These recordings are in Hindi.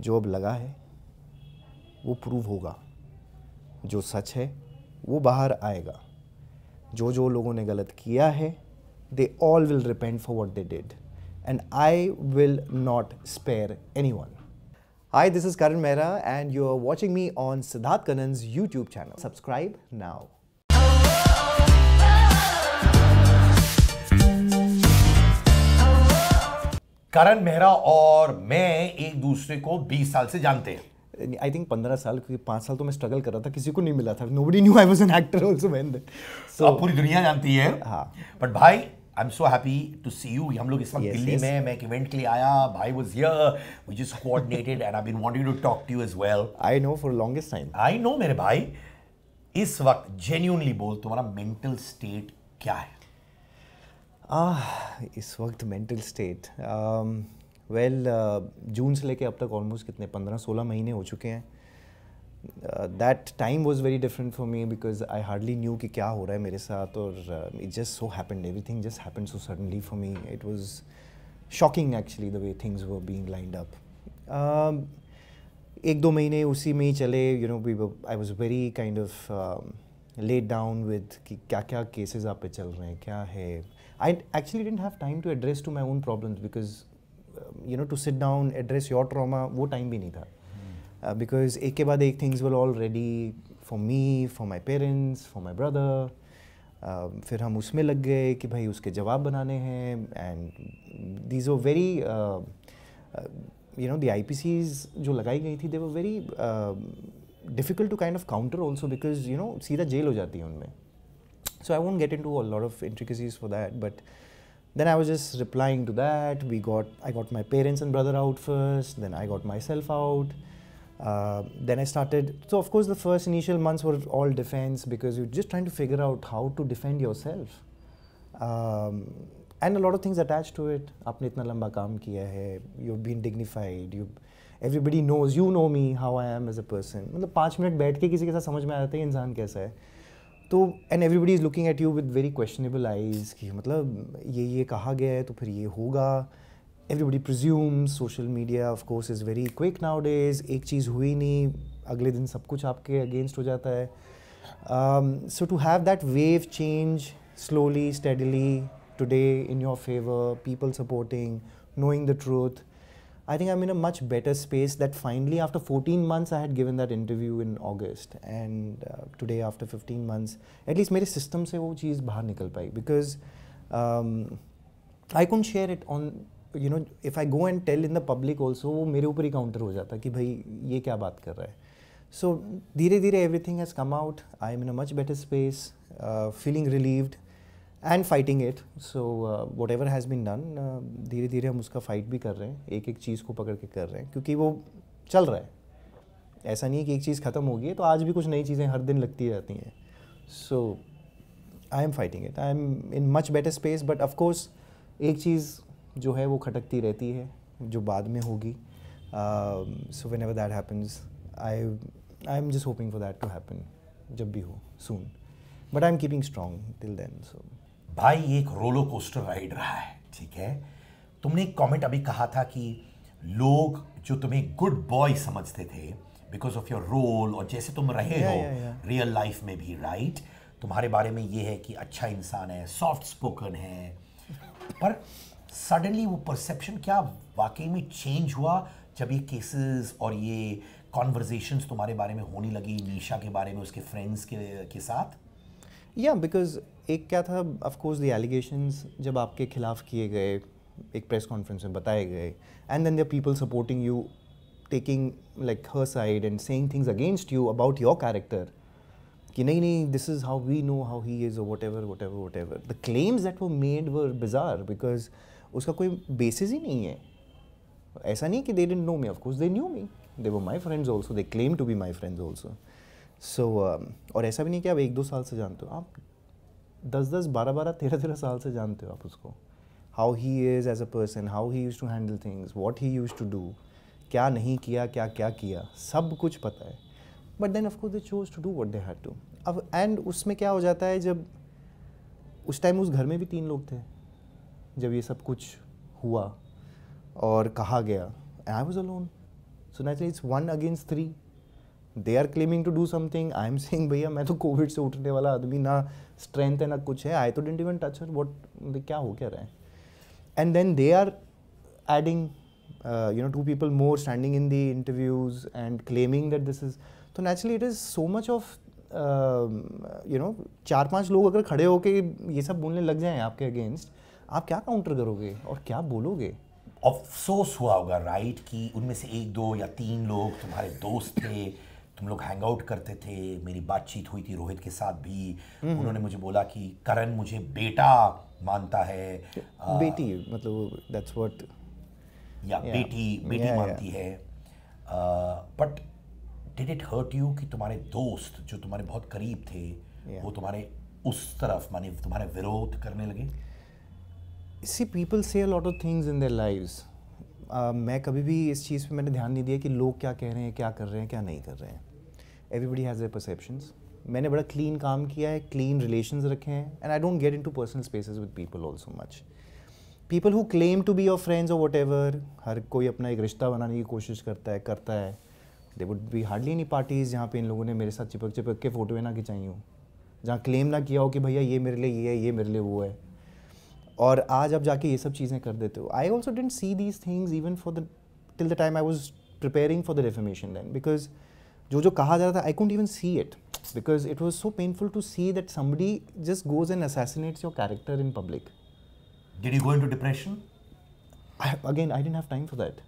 जो अब लगा है वो प्रूव होगा जो सच है वो बाहर आएगा जो जो लोगों ने गलत किया है they all will repent for what they did and I will not spare anyone I this is Karan Mehra and you are watching me on Siddharth Kannan's YouTube channel subscribe now Karan Mehra और मैं एक दूसरे को 20 साल से जानते हैं आई थिंक पंद्रह साल क्योंकि पाँच साल तो मैं स्ट्रगल कर रहा था किसी को नहीं मिला था nobody knew I was an actor also when so पूरी दुनिया जानती है हाँ बट भाई I am so happy to see you हम लोग इस वक्त yes, दिल्ली yes. में मैं एक इवेंट के लिए आया भाई was here we just coordinated and I been wanting to talk to you as well I know for longest time I know मेरे भाई इस वक्त जेन्यूनली बोल तुम्हारा मेंटल स्टेट क्या है आ, इस वक्त मेंटल स्टेट वेल जून से लेके अब तक ऑलमोस्ट कितने पंद्रह सोलह महीने हो चुके हैं that time was very different for me because I hardly knew कि क्या हो रहा है मेरे साथ और it just so happen everything just happen so suddenly for me it was shocking actually the way things were being lined up एक दो महीने उसी में ही चले you know we I was very kind of let down with कि क्या क्या केसेस आप पे चल रहे हैं क्या है I actually didn't have time to address to my own problems because you know to sit down address your trauma वो time भी नहीं था because एक के बाद एक things were all ready for me for my parents for my brother Uh, फिर हम उसमें लग गए कि भाई उसके जवाब बनाने हैं and these are very you know the आई जो लगाई गई थी they were very difficult to kind of counter also because you know सीधा जेल हो जाती है उनमें So I won't get into a lot of intricacies for that, but then I was just replying to that. We got I got my parents and brother out first, then I got myself out. Uh, then I started. So of course, the first initial months were all defense because you're just trying to figure out how to defend yourself, um, and a lot of things attached to it. आपने इतना लंबा काम किया है. You've been dignified. You, everybody knows. You know me how I am as a person. मतलब पाँच मिनट बैठ के किसी के साथ समझ में आ जाता है इंसान कैसा है. तो and everybody is looking at you with very questionable eyes कि मतलब ये ये कहा गया है तो फिर ये होगा everybody presume social media of course is very quick nowadays एक चीज़ हुई नहीं अगले दिन सब कुछ आपके अगेंस्ट हो जाता है so to have that wave change slowly steadily today in your favour people supporting knowing the truth I think I'm in a much better space that finally, after 14 months, I had given that interview in August. And uh, today, after 15 months, at least my system se wo cheez bahar nikal pai. Because um, I couldn't share it on, you know, if I go and tell in the public also, wo mere upar hi counter ho jata ki bhai, ye kya baat So, dheere dheere, everything has come out. I'm in a much better space, uh, feeling relieved. And fighting it so whatever has been done धीरे धीरे हम उसका फाइट भी कर रहे हैं एक एक चीज़ को पकड़ के कर रहे हैं क्योंकि वो चल रहा है ऐसा नहीं है कि एक चीज़ ख़त्म होगी तो आज भी कुछ नई चीज़ें हर दिन लगती रहती हैं so I am fighting it I am in much better space but of course एक चीज़ जो है वो खटकती रहती है जो बाद में होगी so whenever that happens I I am just hoping for that to happen जब भी हो soon but I am keeping strong till then so भाई एक रोलो कोस्टर राइड रहा है ठीक है तुमने एक कॉमेंट अभी कहा था कि लोग जो तुम्हें गुड बॉय समझते थे बिकॉज ऑफ योर रोल और जैसे तुम रहे yeah, हो रियल yeah, yeah. लाइफ में भी राइट right? तुम्हारे बारे में ये है कि अच्छा इंसान है सॉफ्ट स्पोकन है पर सडनली वो परसेप्शन क्या वाकई में चेंज हुआ जब ये केसेस और ये कॉन्वर्जेशन तुम्हारे बारे में होने लगी निशा के बारे में उसके फ्रेंड्स के के साथ या बिकॉज एक क्या था ऑफकोर्स द एलिगेशंस जब आपके खिलाफ किए गए एक प्रेस कॉन्फ्रेंस में बताए गए and then there people supporting you taking like her side and saying things against you about your character कि नहीं नहीं this is how we know how he is whatever whatever whatever the claims that वो मेड वर बिजार बिकॉज उसका कोई बेसिस ही नहीं है ऐसा नहीं कि they don't know me of course they knew me they वो my friends also they claim to be my friends also so so, uh, और ऐसा भी नहीं कि आप एक दो साल से जानते हो आप दस दस बारह बारह तेरह तेरह साल से जानते हो आप उसको how he is as a person how he used to handle things what he used to do क्या नहीं किया क्या क्या किया सब कुछ पता है but then of course they choose to do what they had to अब एंड उसमें क्या हो जाता है जब उस टाइम उस घर में भी तीन लोग थे जब ये सब कुछ हुआ और कहा गया I was alone so naturally it's one against three they are claiming to do something I am saying भैया मैं तो कोविड से उठने वाला आदमी ना स्ट्रेंथ है ना कुछ है आई तो डेंट इवन टच वॉट क्या हो क्या रहा है and then they are adding you know two people more standing in the interviews and claiming that this is तो naturally it is so much of you know चार पांच लोग अगर खड़े होके ये सब बोलने लग जाएं आपके अगेंस्ट आप क्या काउंटर करोगे और क्या बोलोगे अफसोस हुआ होगा राइट कि उनमें से एक दो या तीन लोग तुम्हारे दोस्त थे तुम लोग हैंग आउट करते थे मेरी बातचीत हुई थी रोहित के साथ भी हम्म। उन्होंने मुझे बोला कि करण मुझे बेटा मानता है बेटी मतलब दैट्स व्हाट या बेटी बेटी मानती है but did it hurt you कि तुम्हारे दोस्त जो तुम्हारे बहुत करीब थे वो तुम्हारे उस तरफ माने तुम्हारे विरोध करने लगे see people say lot of things in their lives मैं कभी भी इस चीज़ पे मैंने ध्यान नहीं दिया कि लोग क्या कह रहे हैं क्या कर रहे हैं क्या नहीं कर रहे हैं एवरीबडी हैज़ देयर परसेप्शंस मैंने बड़ा क्लीन काम किया है क्लीन रिलेशंस रखे हैं and I don't get into personal spaces with people also much people who claim to be your friends और वट एवर हर कोई अपना एक रिश्ता बनाने की कोशिश करता है करता है they would be hardly any parties जहाँ पे इन लोगों ने मेरे साथ चिपक चिपक के फ़ोटोएँ ना खिंचाई हूँ जहाँ क्लेम ना किया हो कि भैया ये मेरे लिए ये है ये मेरे लिए वो है और आज आप जाके ये सब चीज़ें कर देते हो I also didn't see these things even for the till the time I was preparing for the defamation then because जो जो कहा जा रहा था I couldn't even see it because it was so painful to see that somebody just goes and assassinates your character in public did you go into depression again I didn't have that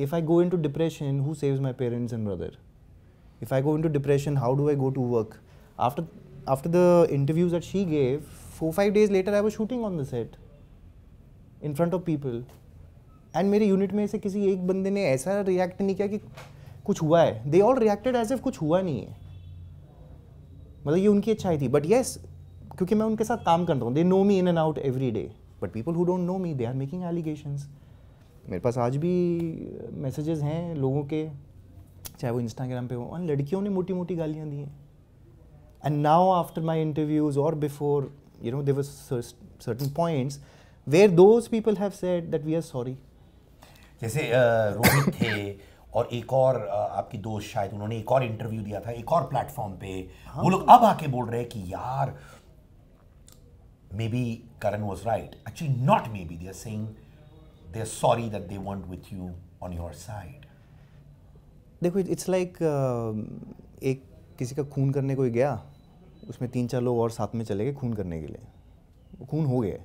if I go into depression who saves my parents and brother if I go into depression how do I go to work after after the interviews that she gave four five days later I वो shooting on the set in front of people and मेरे यूनिट में से किसी एक बंदे ने ऐसा रिएक्ट नहीं किया कि कुछ हुआ है they all reacted as if कुछ हुआ नहीं है मतलब ये उनकी अच्छाई थी बट येस yes, क्योंकि मैं उनके साथ काम करता हूँ they know me in and out every day but people who don't know me they are making allegations मेरे पास आज भी मैसेजेस हैं लोगों के चाहे वो इंस्टाग्राम पे हो और लड़कियों ने मोटी मोटी गालियाँ दी हैं and now after my interviews और before you know they certain points where those people have said that we are sorry जैसे रोहित थे और एक और आपकी दोस्त शायद उन्होंने एक और इंटरव्यू दिया था एक और प्लेटफॉर्म पे हाँ। वो लोग अब आके बोल रहे हैं कि यार maybe Karan was right actually not maybe there saying they are sorry that they weren't with you on your side देखो इट्स लाइक एक किसी का खून करने कोई गया उसमें तीन चार लोग और साथ में चले गए खून करने के लिए खून हो गए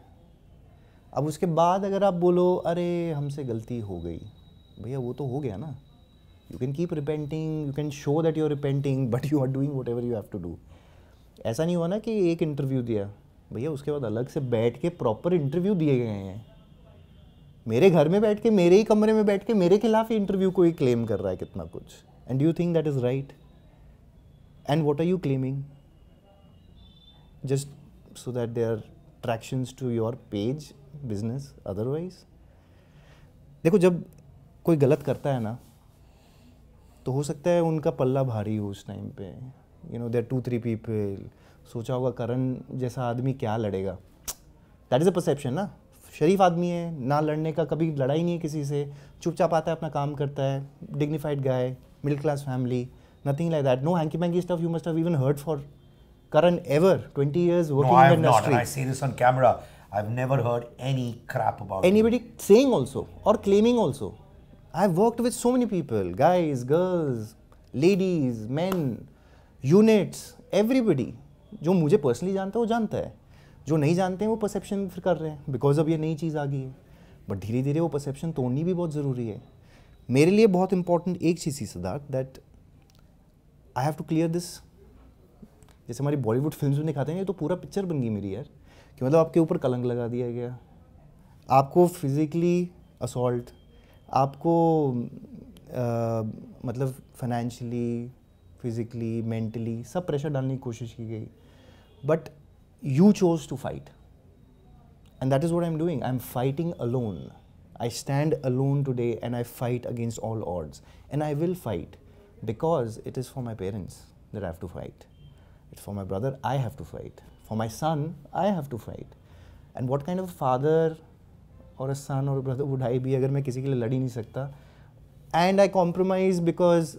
अब उसके बाद अगर आप बोलो अरे हमसे गलती हो गई भैया वो तो हो गया ना you can keep repenting you can show that you are repenting but you are doing whatever you have to do ऐसा नहीं हुआ ना कि एक इंटरव्यू दिया भैया उसके बाद अलग से बैठ के प्रॉपर इंटरव्यू दिए गए हैं मेरे घर में बैठ के मेरे ही कमरे में बैठ के मेरे खिलाफ ही इंटरव्यू कोई क्लेम कर रहा है कितना कुछ and you think that is right and what are you claiming just so that they are attraction to your page business otherwise देखो जब कोई गलत करता है ना तो हो सकता है उनका पल्ला भारी हो उस टाइम पे you know there two three people सोचा होगा करण जैसा आदमी क्या लड़ेगा दैट इज़ अ परसेप्शन ना शरीफ आदमी है ना लड़ने का कभी लड़ाई नहीं है किसी से चुपचाप आता है अपना काम करता है dignified guy middle class family nothing like that no hanky manky stuff you must have even heard for Karan ever twenty years working no, I have in the industry. Not, I see this on camera. I've never heard any crap about anybody him. saying also or claiming also. I've worked with so many people guys, girls, ladies, men, units, everybody. जो मुझे पर्सनली जानता है वो जानता है जो नहीं जानते हैं वो परसेप्शन फिर कर रहे हैं बिकॉज अब ये नई चीज़ आ गई है बट धीरे धीरे वो परसेप्शन तोड़नी भी बहुत ज़रूरी है मेरे लिए बहुत इंपॉर्टेंट एक चीज़ थी Siddharth that I have to clear this जैसे हमारी बॉलीवुड फिल्म में दिखाते हैं ये तो पूरा पिक्चर बन गई मेरी यार कि मतलब आपके ऊपर कलंक लगा दिया गया आपको फिज़िकली असॉल्ट आपको आ, मतलब फाइनेंशली फिज़िकली मेंटली सब प्रेशर डालने की कोशिश की गई but you chose to fight and that is what I am doing I am fighting alone I stand alone today and I fight against all odds and I will fight because it is for my parents that I have to fight it's for my brother I have to fight for my son I have to fight and what kind of father और सन और ब्रदरवुड आई भी अगर मैं किसी के लिए लड़ ही नहीं सकता एंड आई कॉम्प्रोमाइज बिकॉज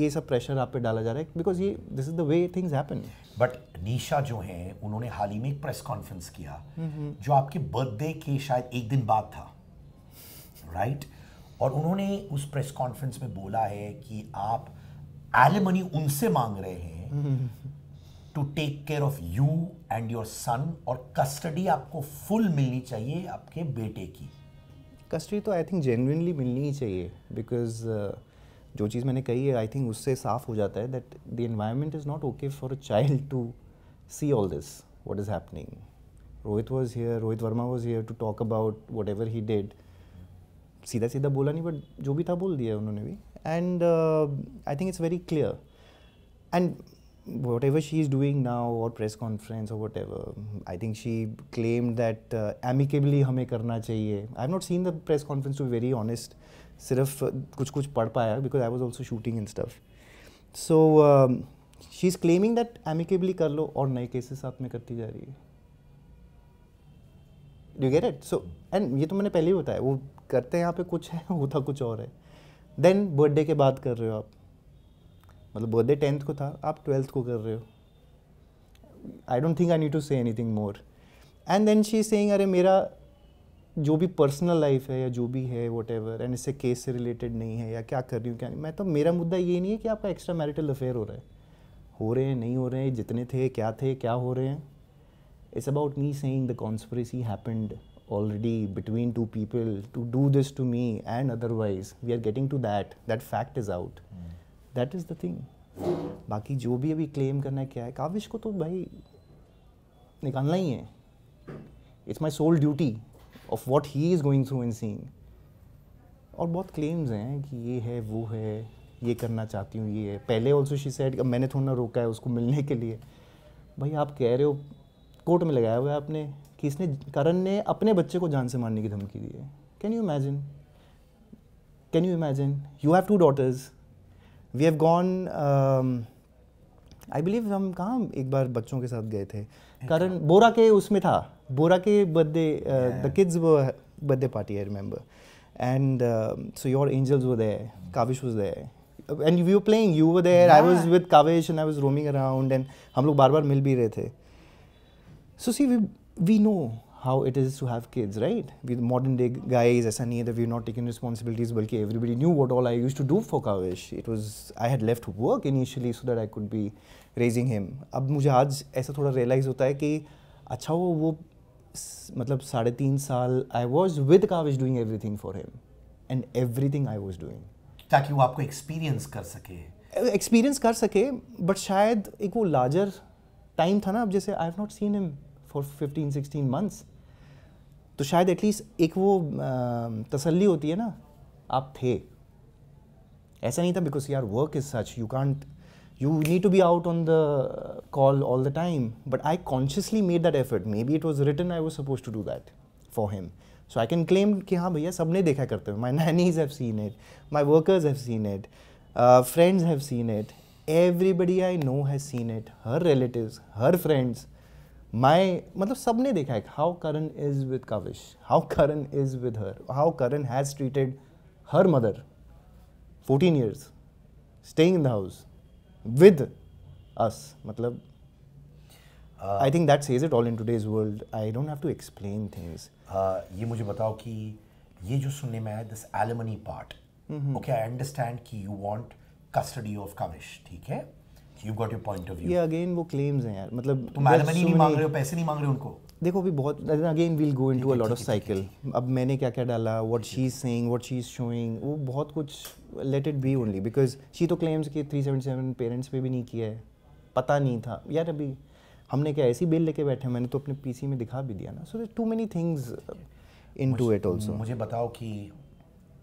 ये सब प्रेशर आप पे डाला जा रहा है बिकॉज ये this is the way things happen but Nisha जो है उन्होंने हाल ही में एक प्रेस कॉन्फ्रेंस किया mm-hmm. जो आपके बर्थडे के शायद एक दिन बाद था राइट right? और उन्होंने उस प्रेस कॉन्फ्रेंस में बोला है कि आप एलिमनी उनसे मांग रहे हैं mm-hmm. To take care of you and your son और कस्टडी आपको फुल मिलनी चाहिए आपके बेटे की कस्टडी तो आई थिंक जेनविनली मिलनी ही चाहिए बिकॉज uh, जो चीज़ मैंने कही है आई थिंक उससे साफ हो जाता है that the environment is not okay for a child to see all this what is happening Rohit was here Rohit Verma was here to talk about whatever he did सीधा सीधा बोला नहीं बट जो भी था बोल दिया उन्होंने भी and I think it's very clear and whatever she is doing now or press conference or whatever, I think she claimed that uh, amicably हमें करना चाहिए. I have not seen the press conference to be very honest. सिर्फ कुछ कुछ पढ़ पाया because I was also shooting and stuff. So um, she is claiming that amicably कर लो और नए cases साथ में करती जा रही है. You get it so and ये तो मैंने पहले ही बताया वो करते हैं यहाँ पे कुछ है होता कुछ और है देन बर्थडे के बाद कर रहे हो आप मतलब बर्थडे टेंथ को था आप ट्वेल्थ को कर रहे हो I don't think I need to say anything more and then she saying अरे मेरा जो भी पर्सनल लाइफ है या जो भी है वट एवर एंड इससे केस से रिलेटेड नहीं है या क्या कर रही हूँ क्या नहीं मैं तो मेरा मुद्दा ये नहीं है कि आपका एक्स्ट्रा मैरिटल अफेयर हो रहा है हो रहे हैं नहीं हो रहे हैं जितने थे क्या थे क्या हो रहे हैं it's about me saying the conspiracy happened already between two people to do this to me and otherwise we are getting to that that fact is out that is the thing बाकी जो भी अभी क्लेम करना है क्या है काविश को तो भाई निकालना ही है it's my sole duty of what he is going through in scene और बहुत क्लेम्स हैं कि ये है वो है ये करना चाहती हूँ ये है पहले ऑल्सो शी सेड मैंने थोड़ा ना रोका है उसको मिलने के लिए भाई आप कह रहे हो कोर्ट में लगाया हुआ है आपने कि इसने करण ने अपने बच्चे को जान से मारने की धमकी दी है can you imagine can you imagine you have two daughters we have gone I believe हम कहाँ एक बार बच्चों के साथ गए थे कारण बोरा के उसमें था बोरा के birthday the kids birthday party I remember and so your angels वो they Kavish was there and you playing you वो there I was with Kavish and I was roaming around and हम लोग बार बार मिल भी रहे थे so see we we know how it is to have kids, right? We modern day guys, as any that we're not taking responsibilities, but everybody knew what all I used to do for Kavish. It was, I had left work initially so that I could be raising him. अब मुझे आज ऐसा थोड़ा realize होता है कि अच्छा वो वो मतलब साढ़े तीन साल I was with Kavish doing everything for him and everything I was doing. ताकि वो आपको experience कर सके Experience कर सके but शायद एक वो larger time था ना अब जैसे I have not seen him for fifteen sixteen months तो शायद एटलीस्ट एक वो तसल्ली होती है ना आप थे ऐसा नहीं था because your work is such you can't you need to be out on the call all the time but I consciously made that effort maybe it was return I was suppose to do that for him so I can claim कि हाँ भैया सब ने देखा करते हुए my nannies have seen it my workers have seen it friends have seen it everybody I know has seen it her relative her friends my मतलब सब ने देखा है how Karan is with Kavish how Karan is with her how Karan has treated her mother fourteen years staying in the house with us मतलब I think that says it all in today's world I don't have to explain things ये मुझे बताओ कि ये जो सुनने में आया this alimony part okay I understand कि you want custody of Kavish ठीक है you've got your point of view. ये अगेन वो क्लेम्स हैं यार मतलब तुम तो एलिमनी नहीं मांग रहे हो पैसे नहीं मांग रहे उनको देखो भी बहुत again will go into a lot of cycle अब मैंने क्या क्या डाला what she is saying what she is showing वो बहुत कुछ let it be only because she तो क्लेम्स कि 377 पेरेंट्स पे भी नहीं किया है पता नहीं था यार अभी हमने क्या ऐसी बिल लेके बैठे मैंने तो अपने पीसी में दिखा भी दिया ना so too many things into it also मुझे बताओ कि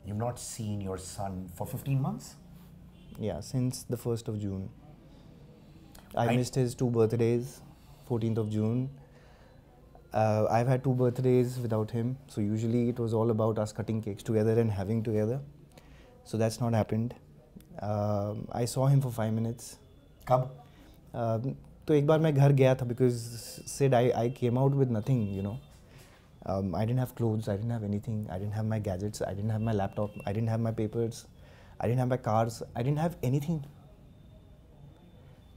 you not seen your son for fifteen months या since the first of June I, missed his two birthdays, 14th of June. Uh, I've had two birthdays without him, so usually it was all about us cutting cakes together and having together. So that's not happened. Um, I saw him for five minutes. कब? Uh, तो एक बार मैं घर because said I came out with nothing, you know. Um, I didn't have clothes, I didn't have anything, I didn't have my gadgets, I didn't have my laptop, I didn't have my papers, I didn't have my cars, I didn't have anything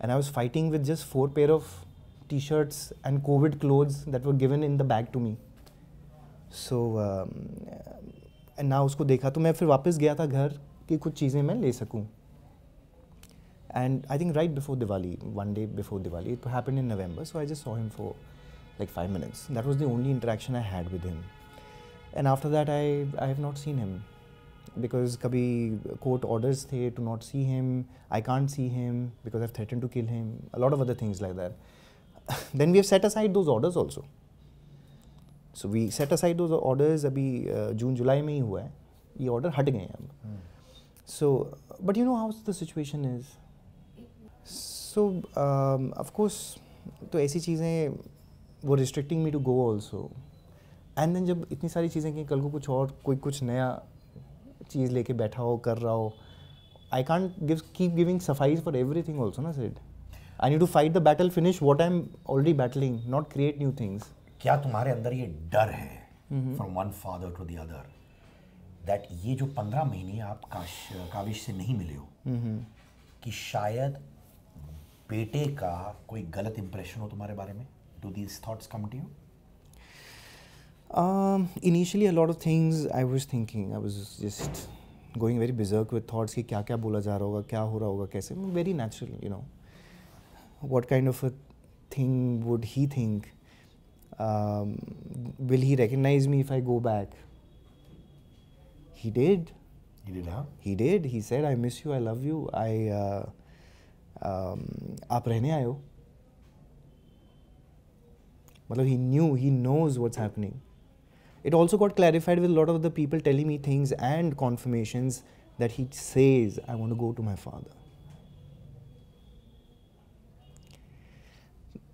and I was fighting with just four pair of t-shirts and COVID clothes that were given in the bag to me. So and um, ना उसको देखा तो मैं फिर वापस गया था घर कि कुछ चीज़ें मैं ले And I think right before Diwali, one day before Diwali, it happened in November. So I just saw him for like five minutes. That was the only interaction I had with him. And after that, I, I have not seen him. Because कभी कोर्ट ऑर्डर्स थे to not see him I can't see him because I threaten to kill him a lot of other things like that then we have set aside those orders also so we set aside those orders अभी जून जुलाई में ही हुआ है ये ऑर्डर हट गए हैं अब so but you know how the situation is so of course तो ऐसी चीज़ें वो restricting me to go also and then जब इतनी सारी चीज़ें कि कल को कुछ और कोई कुछ नया चीज़ लेके बैठा हो कर रहा हो I can't give keep giving सफाइज फॉर एवरी थिंग ऑल्सो ना said I need to fight the battle finish what I am already battling not create new things क्या तुम्हारे अंदर ये डर है from one father to the other that ये जो पंद्रह महीने आप काश काविश से नहीं मिले हो mm-hmm. कि शायद बेटे का कोई गलत इम्प्रेशन हो तुम्हारे बारे में do these thoughts come to you Um, initially, a lot of things I was thinking. I was just going very berserk with thoughts कि क्या क्या बोला जा रहा होगा क्या हो रहा होगा कैसे very natural you know what kind of a thing would he think um, will he recognize me if I go back he did he did huh he did he said I miss you I love you I uh, um, आप रहने आए हो मतलब he knew he knows what's happening It also got clarified with a lot of the people telling me things and confirmations that he says, I want to go to my father.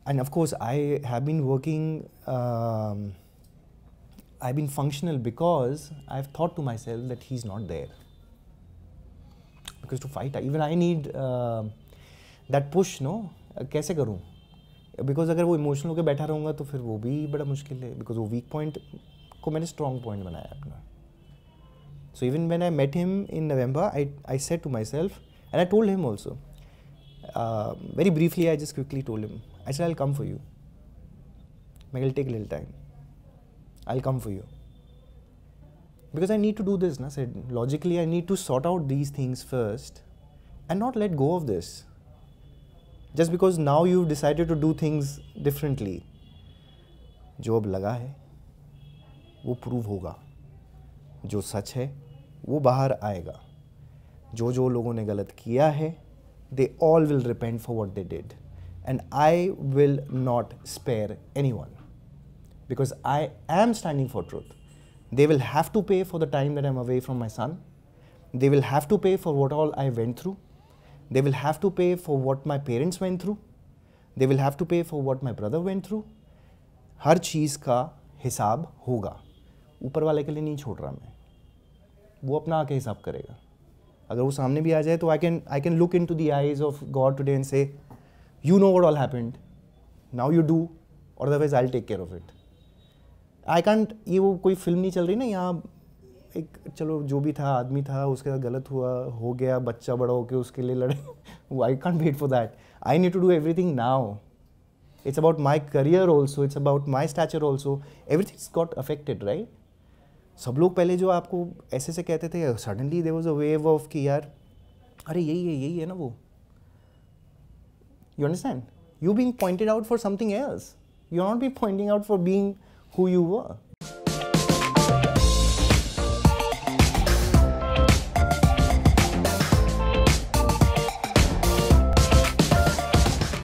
And of course, I have been working, um, I've been functional because I've thought to myself that he's not there. Because to fight, even I need uh, that push, no? कैसे uh, करूँ Because अगर वो इमोशनल emotional, बैठा रहूँगा तो फिर वो भी बड़ा मुश्किल है बिकॉज वो को मैंने स्ट्रॉन्ग पॉइंट बनाया अपना so even man I met him in November I I said to myself and I told him also very briefly I just quickly told him I said come for you may will take लिल time I come for you because I need to do this ना said logically I need to sort out these things first and not let go of this just because now you decided to do things differently जो अब लगा है वो प्रूव होगा जो सच है वो बाहर आएगा जो जो लोगों ने गलत किया है they all will repent for what they did and I will not spare anyone because I am standing for truth they will have to pay for the time that am away from my son they will have to pay for what all I went through they will have to pay for what my parents went through they will have to pay for what my brother went through हर चीज़ का हिसाब होगा ऊपर वाले के लिए नहीं छोड़ रहा मैं वो अपना आके हिसाब करेगा अगर वो सामने भी आ जाए तो I can I can look into the eyes of God today and say you know what all happened now you do और otherwise I take care of it I can't ये वो कोई फिल्म नहीं चल रही ना यहाँ एक चलो जो भी था आदमी था उसके साथ गलत हुआ हो गया बच्चा बड़ा होकर उसके लिए लड़े वो I can't wait for that I need to do everything now it's about my career also it's about my stature also everything got affected right सब लोग पहले जो आपको ऐसे से कहते थे suddenly there was a wave of कि यार अरे यही है यही है ना वो you understand you being pointed out for something else you not be pointing out for being who you were